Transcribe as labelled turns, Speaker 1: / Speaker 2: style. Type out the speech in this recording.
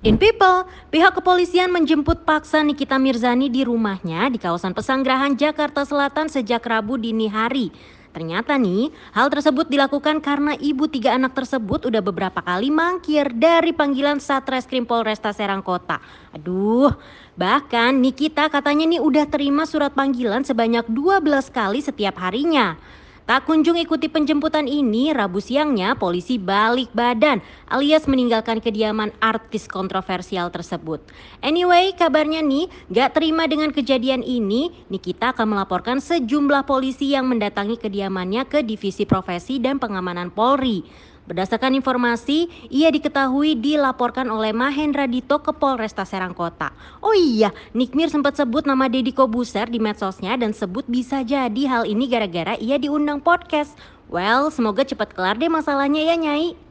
Speaker 1: In People, pihak kepolisian menjemput paksa Nikita Mirzani di rumahnya di kawasan Pesanggerahan, Jakarta Selatan sejak Rabu dini hari. Ternyata nih, hal tersebut dilakukan karena ibu tiga anak tersebut udah beberapa kali mangkir dari panggilan Satreskrim Polresta Serang Kota. Aduh, bahkan Nikita katanya nih udah terima surat panggilan sebanyak 12 kali setiap harinya. Tak kunjung ikuti penjemputan ini, Rabu siangnya polisi balik badan alias meninggalkan kediaman artis kontroversial tersebut. Anyway, kabarnya nih gak terima dengan kejadian ini, Nikita akan melaporkan sejumlah polisi yang mendatangi kediamannya ke Divisi Profesi dan Pengamanan Polri. Berdasarkan informasi, ia diketahui dilaporkan oleh Mahendra Dito ke Polresta Serang Kota. Oh iya, Nikmir sempat sebut nama Deddy Kobuser di medsosnya dan sebut bisa jadi hal ini gara-gara ia diundang podcast. Well, semoga cepat kelar deh masalahnya ya Nyai.